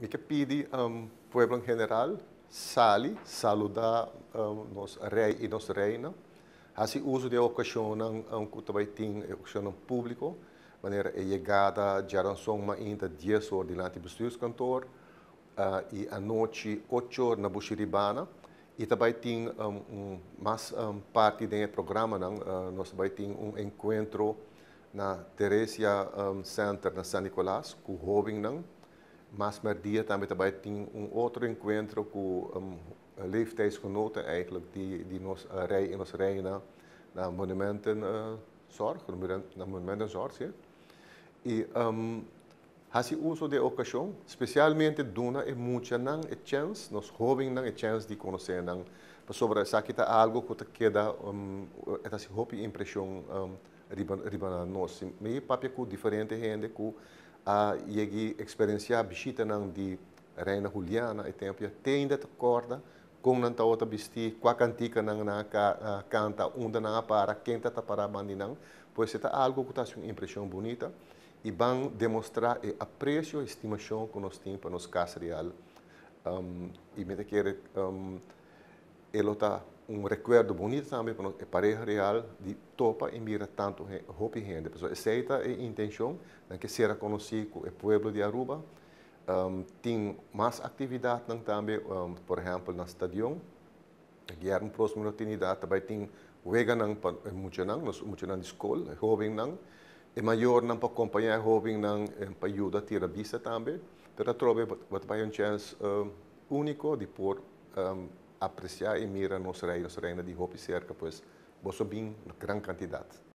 me que pide um, pueblo en general sale, saluda um, nos rei y nos reina. Hace uso de ocasión um culto vai eh, ocasión ocasião público, maneira é eh, chegada de Arançoma ainda 10 horas delante do Estúdio Cantor, uh, ah, Y à 8 horas na Buxiribana. y también tem um, um, mais um, parte del programa, não? Uh, ah, nós também tem um encontro na Teresia um, Center, na San Nicolás, con o mas Merdia também também tem een outro encontro com um, leeftijdsgenoten eigenlijk die, die nos, uh, eh, rij, in ons rijden naar, naar monumentenzorg, eh, zorg naar zorg Ja. en um, je uso de occasion, specialmente dona e mucha nang e chance, nos jovens nang e chance de nang pas Sobre essa que está algo que queda, um, essa se hopi impressão um, riba, riba nos. Meio papel ku diferente hende ku a yegi experiência bisita nang di Reina Juliana e tempo te ainda te corda com não tá outra bisti com a cantica nang na ka, uh, canta unda nang para quem para mandi nang pois é algo que tá uma impressão bonita e vão demonstrar e apreço e estimação que nós temos para nos casa real um, e me quer um, ele está um recuerdo bonito também para a pareja real de topa e mira tanto roupa e renda. Pessoa aceita a eh, intenção de que será conhecido o povo de Aruba. Um, tem mais atividade também, um, por exemplo, na estação. Guiar uma próxima oportunidade também tem vega nang pa eh, mucho nang nos mucho nang escola jovem nang e maior nang para acompanhar jovem nang eh, a tirar a visa também pero trove vai ter um chance único de por um, apreciar e mirar nosso reino, nosso reino de roupa e cerca, pois, vosso bem, grande quantidade.